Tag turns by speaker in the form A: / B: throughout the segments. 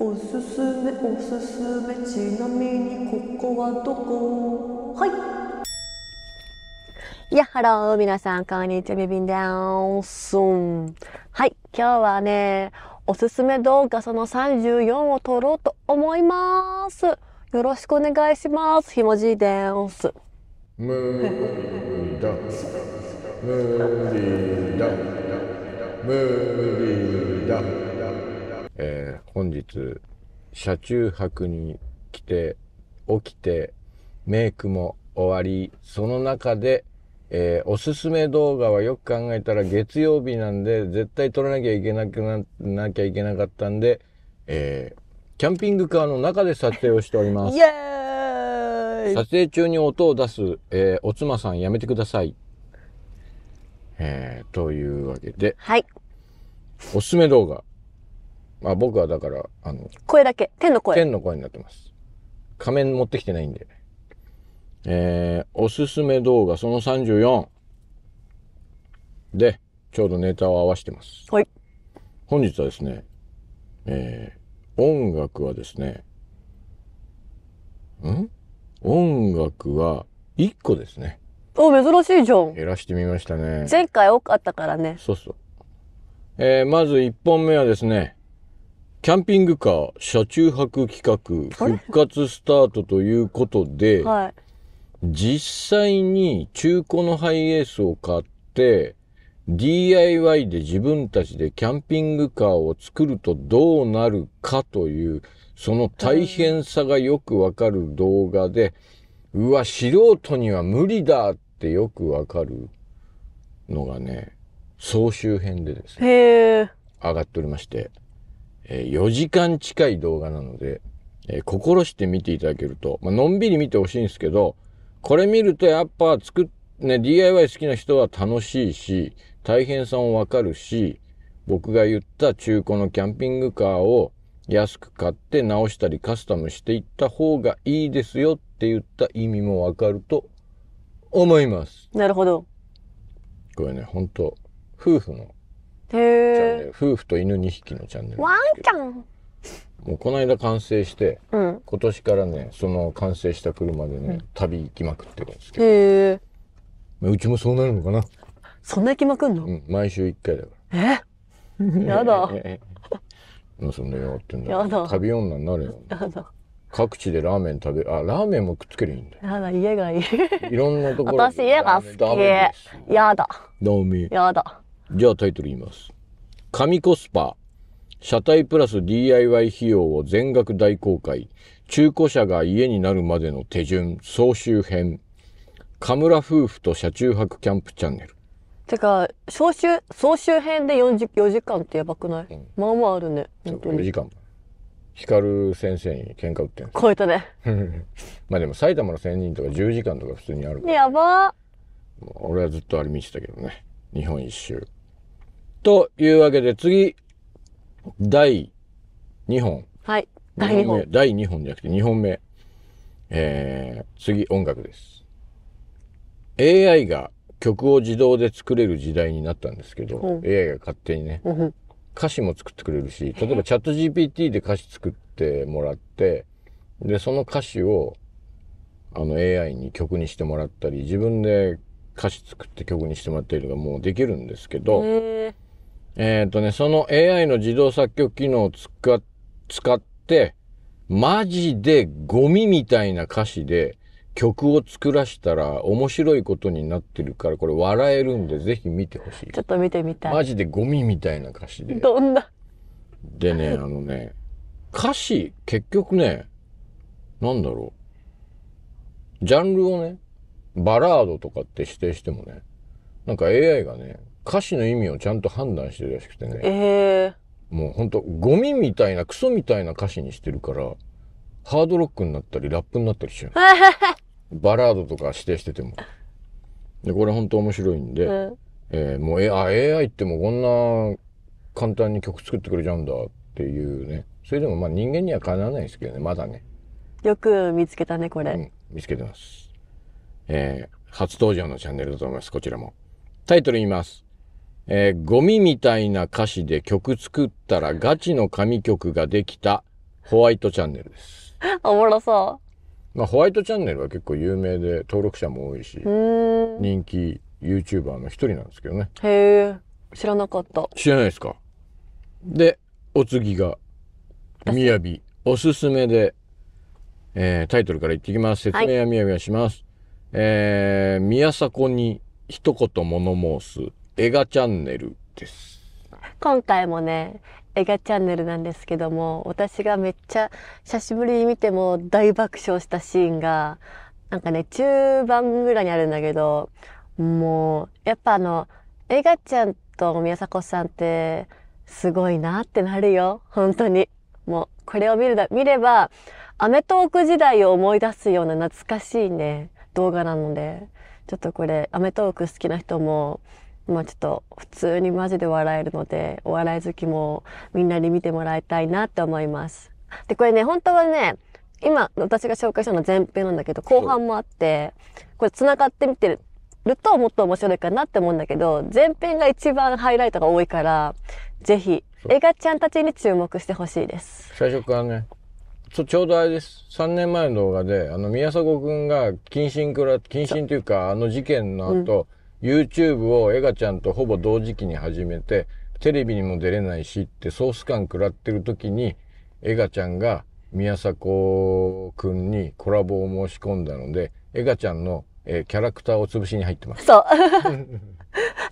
A: おすすめおすすめちなみにここはどこはいやハロー皆さんこんにちはビビンですはい今日はねおすすめ動画その34を撮ろうと思いますよろしくお願いしますひもじいです
B: ムーリーだムーリーだムーリーだえー本日車中泊に来て起きてメイクも終わりその中で、えー、おすすめ動画はよく考えたら月曜日なんで絶対撮らなきゃいけなくななきゃいけなかったんで、えー、キャンピングカーの中で撮影をしております
A: 撮
B: 影中に音を出す、えー、お妻さんやめてくださいえー、というわけで、はい。おすすめ動画。まあ僕はだから、あ
A: の、声だけ。天の声。
B: 天の声になってます。仮面持ってきてないんで。えー、おすすめ動画その34。で、ちょうどネタを合わせてます。はい。本日はですね、えー、音楽はですね、ん音楽は1個ですね。
A: お、珍しいじゃん。
B: 減らしてみましたね。
A: 前回多かったからね。そうそう。
B: えー、まず1本目はですね、キャンピングカー車中泊企画復活スタートということで、はい、実際に中古のハイエースを買って DIY で自分たちでキャンピングカーを作るとどうなるかというその大変さがよくわかる動画で、うわ素人には無理だってよくわかるのがね総集編でです
A: ね
B: 上がっておりまして。え4時間近い動画なので、えー、心して見ていただけると、まあのんびり見てほしいんですけど、これ見るとやっぱ作っ、ね、DIY 好きな人は楽しいし、大変さもわかるし、僕が言った中古のキャンピングカーを安く買って直したりカスタムしていった方がいいですよって言った意味もわかると思います。なるほど。これね、本当夫婦の
A: へえ
B: 夫婦と犬2匹のチャンネ
A: ルワンちゃんも
B: うこの間完成して、うん、今年からねその完成した車でね、うん、旅行きまくってるんです
A: けどへ
B: うちもそうなるのかな
A: そんな行きまくん
B: の、うん、毎週1回だか
A: らえやだ
B: そんでよってんだやだ旅女になるよやだ各地でラーメン食べあラーメンもくっつけりゃいいんだ
A: よやだ家がいいいろんなところ私家が好きやだダメやだ
B: じゃあタイトル言います。紙コスパ。車体プラス DIY 費用を全額大公開。中古車が家になるまでの手順総集編。カムラ夫婦と車中泊キャンプチャンネル。
A: てか、総集、総集編で40 4時間ってやばくない、うん、まあまああるね。本当に。
B: 4時間。光先生に喧嘩売ってん超えたね。まあでも埼玉の仙人とか10時間とか普通にあるから、
A: やば
B: 俺はずっとあれ見てたけどね。日本一周。というわけで、次、第2本。
A: はい。第2本。
B: 第2本じゃなくて2本目。えー、次、音楽です。AI が曲を自動で作れる時代になったんですけど、うん、AI が勝手にね、うん、歌詞も作ってくれるし、例えばチャット GPT で歌詞作ってもらって、で、その歌詞を、あの AI に曲にしてもらったり、自分で歌詞作って曲にしてもらったりとかもうできるんですけど、えっ、ー、とね、その AI の自動作曲機能を使使って、マジでゴミみたいな歌詞で曲を作らしたら面白いことになってるから、これ笑えるんで、ぜひ見てほしい。ちょっと見てみたい。マジでゴミみたいな歌詞で。どんなでね、あのね、歌詞、結局ね、なんだろう。ジャンルをね、バラードとかって指定してもね、なんか AI がね、歌詞の意味をちゃんと判断してるらしくてね、えー、もうほんとゴミみたいなクソみたいな歌詞にしてるからハードロックになったりラップになったりしちゃう バラードとか指定しててもでこれほんと面白いんで、うん、えー、もう、A、あ AI ってもうこんな簡単に曲作ってくれちゃうんだっていうねそれでもまあ人間にはかなわないですけどねまだね
A: よく見つけたねこれ、うん、
B: 見つけてますえー、初登場のチャンネルだと思いますこちらもタイトル言いますえー、ゴミみたいな歌詞で曲作ったらガチの神曲ができたホワイトチャンネルです。
A: おもろそ
B: う。まあ、ホワイトチャンネルは結構有名で登録者も多いし、
A: 人
B: 気 YouTuber の一人なんですけどね。
A: へえ、知らなかった。
B: 知らないですか。で、お次が、みやび、おすすめで、えー、タイトルから言ってきます。説明はみやびはします。はい、えー、宮迫に一言物申す。映画チャンネルです。
A: 今回もね、映画チャンネルなんですけども、私がめっちゃ久しぶりに見ても大爆笑したシーンが、なんかね、中盤ぐらいにあるんだけど、もう、やっぱあの、映画ちゃんと宮迫さんって、すごいなってなるよ。本当に。もう、これを見るだ、見れば、アメトーク時代を思い出すような懐かしいね、動画なので、ちょっとこれ、アメトーク好きな人も、まあ、ちょっと普通にマジで笑えるのでお笑い好きもみんなに見てもらいたいなって思います。でこれね本当はね今私が紹介したのは前編なんだけど後半もあってこれ繋がってみてるともっと面白いかなって思うんだけど前編が一番ハイライトが多いからぜひ映画ちゃんたちに注目してほしいです。
B: 最初からねちょちょうどあれです3年前の動画であの宮迫君が謹慎くら謹慎というかあの事件の後、うん YouTube をエガちゃんとほぼ同時期に始めて、テレビにも出れないしってソース感食らってる時に、エガちゃんが宮迫くんにコラボを申し込んだので、エガちゃんの、えキャラクターを潰しに入ってます。
A: そう。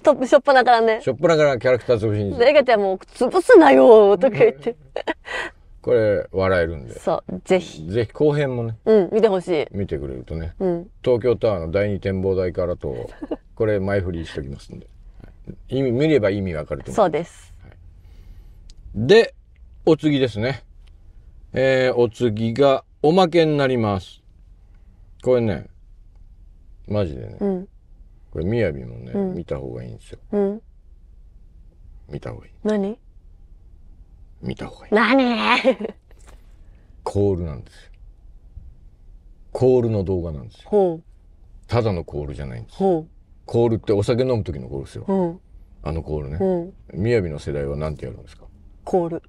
A: トップしょっぱなからね。し
B: ょっぱなからキャラクター潰しに。
A: エガちゃんも潰すなよとか言って。
B: これ笑えるんで。
A: そう、ぜひ。
B: ぜひ後編もね。
A: うん、見てほしい。
B: 見てくれるとね。うん。東京タワーの第二展望台からとこれ前振りしておきますので、はい、意味見れば意味わかると思いま
A: すそうです、はい、
B: でお次ですねえー、お次がおまけになりますこれねマジでね、うん、これみやびもね、うん、見た方がいいんですよ、うん、見た方がいい何見た方が
A: いい何
B: コールなんですよコールの動画なんですよただのコールじゃないんですよコールってお酒飲む時のコールですよ。うん。あのコールね。うん。みやびの世代は何てやるんですかコール。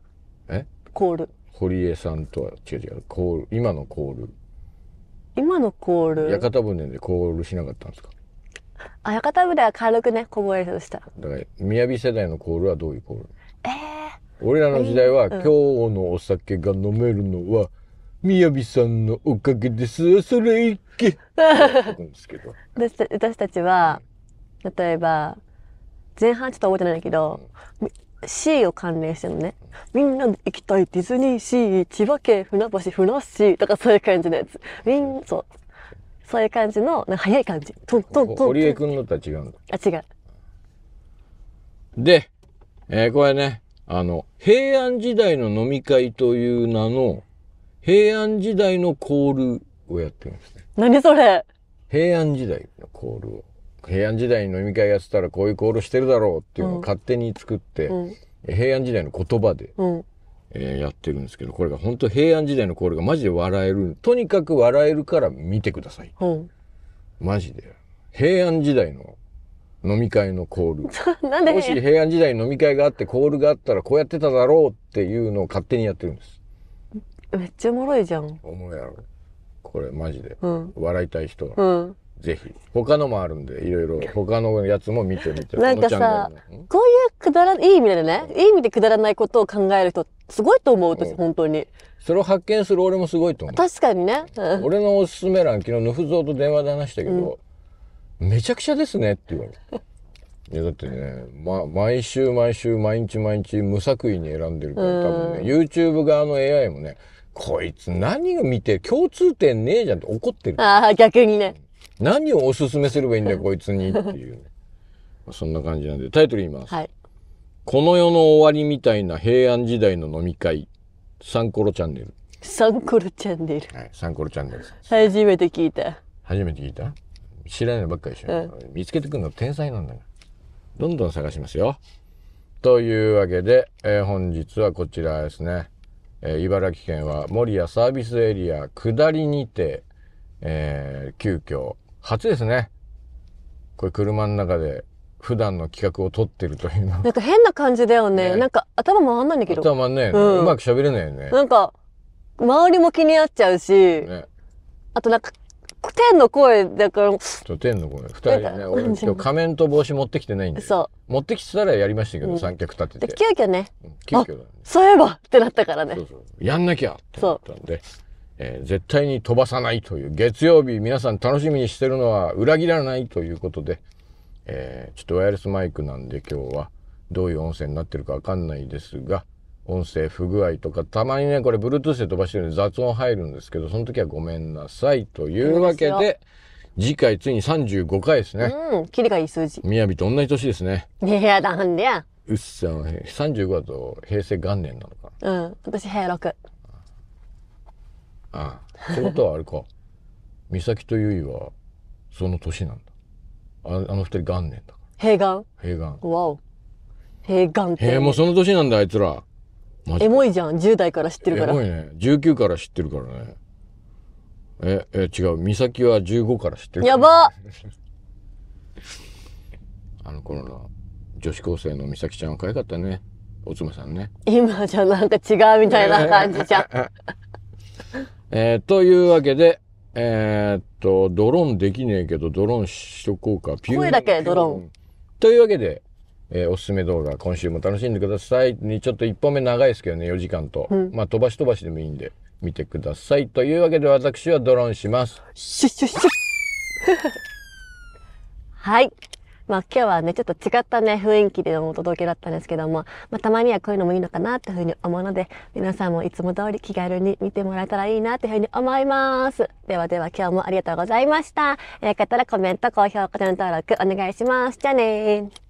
B: えコール。堀江さんとは違う違う。コール、今のコール。
A: 今のコール屋
B: 形船でコールしなかったんですか
A: あ、屋形船は軽くね、こぼれるとした
B: だから、みやび世代のコールはどういうコールええー、俺らの時代は、うん、今日のお酒が飲めるのは、みやびさんのおかげです。それいけ。
A: 私たちは、例えば、前半ちょっと覚えてないんだけど、C を関連してるのね。みんな行きたいディズニーシー、千葉県船橋、船橋とかそういう感じのやつ。みん、そう。そういう感じの、なんか早い感じ。トントントントン。堀江君
B: のとは違うんだ。あ、違う。で、えー、これね、あの、平安時代の飲み会という名の、平安時代のコールをやってますね。
A: 何それ
B: 平安時代のコールを。平安時代に飲み会やってたらこういうコールしてるだろうっていうのを勝手に作って、うん、平安時代の言葉で、うん、えー、やってるんですけどこれが本当平安時代のコールがマジで笑えるとにかく笑えるから見てください、うん、マジで平安時代の飲み会のコール
A: もし
B: 平安時代に飲み会があってコールがあったらこうやってただろうっていうのを勝手にやってるんです
A: めっちゃおもろいじゃん
B: おもろいやろこれマジで、うん、笑いたい人は、うんぜひ他のもあるんでいろいろ他のやつも見てみてなんかさ
A: こういうくだらいい意味でねいい意味でくだらないことを考える人すごいと思う私、本当にそれを発見する俺もすごいと思う確かにね俺のおすすめ欄昨日ぬふぞうと電
B: 話で話したけど、うん、めちゃくちゃですねって言われたいやだってね、ま、毎週毎週毎日毎日無作為に選んでるから多分ね YouTube 側の AI もねこいつ何を見て共通点ねえじゃんって怒ってる
A: ああ逆にね
B: 何をおすすめすればいいんだよ、こいつにっていう、ね、そんな感じなんで、タイトル言います。はい、この世の終わりみたいな平安時代の飲み会、サンコロチャンネル。
A: サンコロチャンネル。はい、
B: サンコロチャンネル。
A: 初めて聞いた。
B: 初めて聞いた知らないのばっかりでしょ。うん、見つけてくるの天才なんだかどんどん探しますよ。というわけで、えー、本日はこちらですね。えー、茨城県は守谷サービスエリア下りにて、えー、急遽初ですね。これ車の中で普段の企画を撮ってるというの。
A: なんか変な感じだよね。ねなんか頭回んないんだけど。頭回んね、うん。うまく
B: 喋れないよね。な
A: んか、周りも気になっちゃうし、ね、あとなんか、天の声だから。そ
B: う天の声。二人ね、俺今日仮面と帽子持ってきてないんで。そう。持ってきてたらやりましたけど、うん、三脚立てて。で、急遽ね。急遽だね。
A: そういえばってなったからね。そうそう。
B: やんなきゃってなったんで。そうえー、絶対に飛ばさないという、月曜日皆さん楽しみにしてるのは裏切らないということで、えー、ちょっとワイヤレスマイクなんで今日はどういう音声になってるかわかんないですが、音声不具合とか、たまにね、これ Bluetooth で飛ばしてるんで雑音入るんですけど、その時はごめんなさい。というわけで、次回ついに35回ですね。
A: うん、キリがいい数字。
B: みやびと同じ年ですね。
A: いや、なんでや。
B: うっさん、35だと平成元年なのか
A: うん、私平6。
B: あってことはあれか美咲と結衣はその年なんだああの二人元年だ平願平願
A: わお平ってへえもう
B: その年なんだあいつらエモ
A: いじゃん10代から知ってるからエモい
B: ね19から知ってるからねええ違う美咲は15から知ってる、ね、やば あの頃の女子高生の美咲ちゃんは可愛かったねおつまさんね
A: 今じゃなんか違うみたいな感じじゃん、
B: えー、というわけで、えー、っと、ドローンできねえけど、ドローンしとこうか。ピュー声だけ、ドロー
A: ン。と
B: いうわけで、えー、おすすめ動画、今週も楽しんでください。ちょっと一本目長いですけどね、4時間と。うん、まあ、飛ばし飛ばしでもいいんで、見てください。というわけで、私はドローンします。シュッシュッシュッ。
A: はい。まあ今日はね、ちょっと違ったね、雰囲気でのお届けだったんですけども、まあたまにはこういうのもいいのかなっていうふうに思うので、皆さんもいつも通り気軽に見てもらえたらいいなっていうふうに思います。ではでは今日もありがとうございました。よかったらコメント、高評価、チャンネル登録お願いします。じゃあねー。